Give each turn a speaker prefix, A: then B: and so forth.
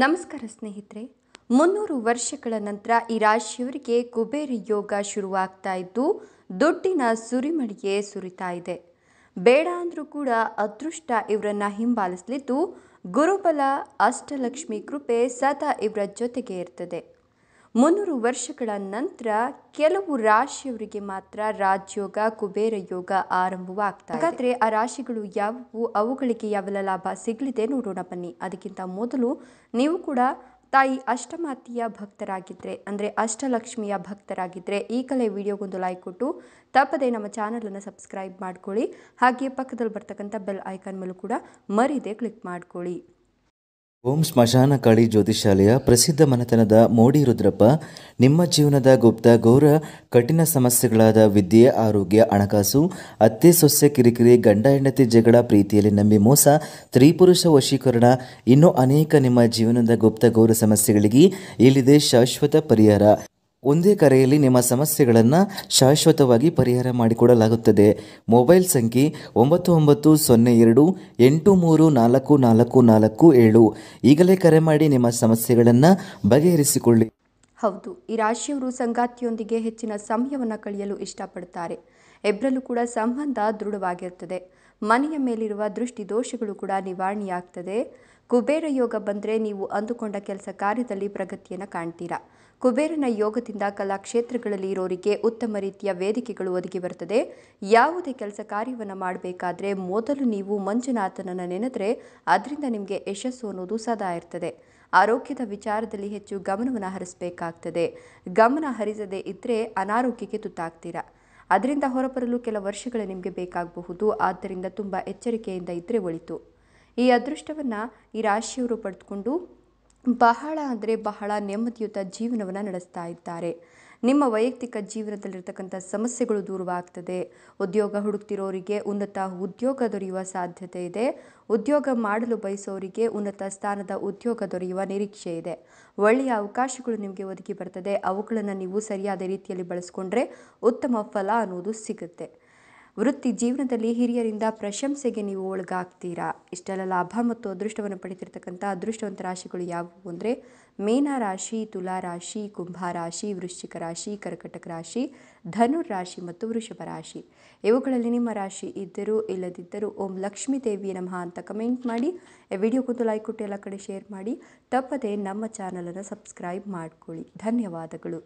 A: ನಮಸ್ಕಾರ ಸ್ನೇಹಿತರೆ ಮುನ್ನೂರು ವರ್ಷಗಳ ನಂತರ ಈ ರಾಶಿಯವರಿಗೆ ಕುಬೇರ ಯೋಗ ಶುರುವಾಗ್ತಾ ಇದ್ದು ದುಡ್ಡಿನ ಸುರಿಮಳಿಗೆ ಸುರಿತಾ ಇದೆ ಬೇಡ ಅಂದರೂ ಕೂಡ ಅದೃಷ್ಟ ಇವರನ್ನು ಹಿಂಬಾಲಿಸಲಿದ್ದು ಗುರುಬಲ ಅಷ್ಟಲಕ್ಷ್ಮಿ ಕೃಪೆ ಸದಾ ಇವರ ಜೊತೆಗೆ ಇರ್ತದೆ ಮುನ್ನೂರು ವರ್ಷಗಳ ನಂತರ ಕೆಲವು ರಾಶಿಯವರಿಗೆ ಮಾತ್ರ ರಾಜ್ಯೋಗ ಕುಬೇರ ಯೋಗ ಆರಂಭವಾಗ್ತಾ ಹಾಗಾದ್ರೆ ಆ ರಾಶಿಗಳು ಯಾವುವು ಅವುಗಳಿಗೆ ಯಾವೆಲ್ಲ ಲಾಭ ಸಿಗಲಿದೆ ನೋಡೋಣ ಬನ್ನಿ ಅದಕ್ಕಿಂತ ಮೊದಲು ನೀವು ಕೂಡ ತಾಯಿ ಅಷ್ಟಮಾತಿಯ ಭಕ್ತರಾಗಿದ್ದರೆ ಅಂದರೆ ಅಷ್ಟಲಕ್ಷ್ಮಿಯ ಭಕ್ತರಾಗಿದ್ದರೆ ಈ ಕಲೆ ವಿಡಿಯೋಗೊಂದು ಲೈಕ್ ಕೊಟ್ಟು ತಪ್ಪದೆ ನಮ್ಮ ಚಾನಲನ್ನು ಸಬ್ಸ್ಕ್ರೈಬ್ ಮಾಡ್ಕೊಳ್ಳಿ ಹಾಗೆಯೇ ಪಕ್ಕದಲ್ಲಿ ಬರ್ತಕ್ಕಂಥ ಬೆಲ್ ಐಕಾನ್ ಮೇಲೂ ಕೂಡ ಮರಿದೆ ಕ್ಲಿಕ್ ಮಾಡ್ಕೊಳ್ಳಿ
B: ಓಂ ಸ್ಮಶಾನ ಕಾಳಿ ಜ್ಯೋತಿಷಾಲೆಯ ಪ್ರಸಿದ್ಧ ಮನೆತನದ ಮೋಡಿ ರುದ್ರಪ್ಪ ನಿಮ್ಮ ಜೀವನದ ಗುಪ್ತ ಗೌರ ಕಠಿಣ ಸಮಸ್ಯೆಗಳಾದ ವಿದ್ಯೆ ಆರೋಗ್ಯ ಹಣಕಾಸು ಅತ್ತೆ ಸೊಸೆ ಕಿರಿಕಿರಿ ಗಂಡ ಹೆಂಡತಿ ಜಗಳ ಪ್ರೀತಿಯಲ್ಲಿ ನಂಬಿ ಮೋಸ ತ್ರಿಪುರುಷ ವಶೀಕರಣ ಇನ್ನೂ ಅನೇಕ ನಿಮ್ಮ ಜೀವನದ ಗುಪ್ತ ಗೌರ ಸಮಸ್ಯೆಗಳಿಗೆ ಇಲ್ಲಿದೆ ಶಾಶ್ವತ ಪರಿಹಾರ ಒಂದೇ ಕರೆಯಲ್ಲಿ ನಿಮ್ಮ ಸಮಸ್ಯೆಗಳನ್ನು ಶಾಶ್ವತವಾಗಿ ಪರಿಹಾರ ಮಾಡಿಕೊಡಲಾಗುತ್ತದೆ ಮೊಬೈಲ್ ಸಂಖ್ಯೆ ಒಂಬತ್ತು ಒಂಬತ್ತು ಸೊನ್ನೆ ಎರಡು ಎಂಟು ಮೂರು ನಾಲ್ಕು ನಾಲ್ಕು ನಾಲ್ಕು ಏಳು ಈಗಲೇ ಕರೆ ಮಾಡಿ ನಿಮ್ಮ ಸಮಸ್ಯೆಗಳನ್ನು ಬಗೆಹರಿಸಿಕೊಳ್ಳಿ
A: ಹೌದು ಈ ರಾಶಿಯವರು ಸಂಗಾತಿಯೊಂದಿಗೆ ಹೆಚ್ಚಿನ ಸಮಯವನ್ನು ಕಳೆಯಲು ಇಷ್ಟಪಡುತ್ತಾರೆ ಇಬ್ಬರಲ್ಲೂ ಕೂಡ ಸಂಬಂಧ ದೃಢವಾಗಿರ್ತದೆ ಮನೆಯ ಮೇಲಿರುವ ದೃಷ್ಟಿ ದೋಷಗಳು ಕೂಡ ನಿವಾರಣೆಯಾಗ್ತದೆ ಕುಬೇರ ಯೋಗ ಬಂದರೆ ನೀವು ಅಂದುಕೊಂಡ ಕೆಲಸ ಕಾರ್ಯದಲ್ಲಿ ಪ್ರಗತಿಯನ್ನು ಕಾಣ್ತೀರಾ ಕುಬೇರನ ಯೋಗದಿಂದ ಕಲಾಕ್ಷೇತ್ರಗಳಲ್ಲಿ ಇರೋರಿಗೆ ಉತ್ತಮ ರೀತಿಯ ವೇದಿಕೆಗಳು ಒದಗಿ ಬರ್ತದೆ ಯಾವುದೇ ಕೆಲಸ ಕಾರ್ಯವನ್ನು ಮಾಡಬೇಕಾದ್ರೆ ಮೊದಲು ನೀವು ಮಂಜುನಾಥನನ್ನು ನೆನೆದರೆ ಅದರಿಂದ ನಿಮಗೆ ಯಶಸ್ಸು ಅನ್ನೋದು ಸದಾ ಇರ್ತದೆ ಆರೋಗ್ಯದ ವಿಚಾರದಲ್ಲಿ ಹೆಚ್ಚು ಗಮನವನ್ನು ಹರಿಸಬೇಕಾಗ್ತದೆ ಗಮನ ಹರಿಸದೇ ಇದ್ದರೆ ಅನಾರೋಗ್ಯಕ್ಕೆ ತುತ್ತಾಗ್ತೀರಾ ಅದರಿಂದ ಹೊರಬರಲು ಕೆಲ ವರ್ಷಗಳು ನಿಮಗೆ ಬೇಕಾಗಬಹುದು ಆದ್ದರಿಂದ ತುಂಬ ಎಚ್ಚರಿಕೆಯಿಂದ ಇದ್ದರೆ ಒಳಿತು ಈ ಅದೃಷ್ಟವನ್ನು ಈ ರಾಶಿಯವರು ಪಡೆದುಕೊಂಡು ಬಹಳ ಅಂದರೆ ಬಹಳ ನೆಮ್ಮದಿಯುತ ಜೀವನವನ್ನು ನಡೆಸ್ತಾ ಇದ್ದಾರೆ ನಿಮ್ಮ ವೈಯಕ್ತಿಕ ಜೀವನದಲ್ಲಿರ್ತಕ್ಕಂಥ ಸಮಸ್ಯೆಗಳು ದೂರವಾಗ್ತದೆ ಉದ್ಯೋಗ ಹುಡುಕ್ತಿರೋರಿಗೆ ಉನ್ನತ ಉದ್ಯೋಗ ದೊರೆಯುವ ಸಾಧ್ಯತೆ ಇದೆ ಉದ್ಯೋಗ ಮಾಡಲು ಬಯಸೋರಿಗೆ ಉನ್ನತ ಸ್ಥಾನದ ಉದ್ಯೋಗ ದೊರೆಯುವ ನಿರೀಕ್ಷೆ ಇದೆ ಒಳ್ಳೆಯ ಅವಕಾಶಗಳು ನಿಮಗೆ ಒದಗಿ ಬರ್ತದೆ ಅವುಗಳನ್ನು ನೀವು ಸರಿಯಾದ ರೀತಿಯಲ್ಲಿ ಬಳಸ್ಕೊಂಡ್ರೆ ಉತ್ತಮ ಫಲ ಅನ್ನೋದು ಸಿಗುತ್ತೆ ವೃತ್ತಿ ಜೀವನದಲ್ಲಿ ಹಿರಿಯರಿಂದ ಪ್ರಶಂಸೆಗೆ ನೀವು ಒಳಗಾಗ್ತೀರಾ ಇಷ್ಟೆಲ್ಲ ಲಾಭ ಮತ್ತು ಅದೃಷ್ಟವನ್ನು ಪಡೆದಿರತಕ್ಕಂಥ ಅದೃಷ್ಟವಂತ ರಾಶಿಗಳು ಯಾವುವು ಅಂದರೆ ಮೇನ ರಾಶಿ ತುಲಾ ರಾಶಿ ಕುಂಭ ರಾಶಿ ವೃಶ್ಚಿಕ ರಾಶಿ ಕರ್ಕಟಕ ರಾಶಿ ಧನುರ್ ರಾಶಿ ಮತ್ತು ವೃಷಭ ರಾಶಿ ಇವುಗಳಲ್ಲಿ ನಿಮ್ಮ ರಾಶಿ ಇದ್ದರೂ ಇಲ್ಲದಿದ್ದರೂ ಓಂ ಲಕ್ಷ್ಮೀ ದೇವಿ ನಮಃ ಅಂತ ಕಮೆಂಟ್ ಮಾಡಿ ವಿಡಿಯೋಗೊಂದು ಲೈಕ್ ಕೊಟ್ಟು ಎಲ್ಲ ಕಡೆ ಶೇರ್ ಮಾಡಿ ತಪ್ಪದೆ ನಮ್ಮ ಚಾನಲನ್ನು ಸಬ್ಸ್ಕ್ರೈಬ್ ಮಾಡಿಕೊಳ್ಳಿ ಧನ್ಯವಾದಗಳು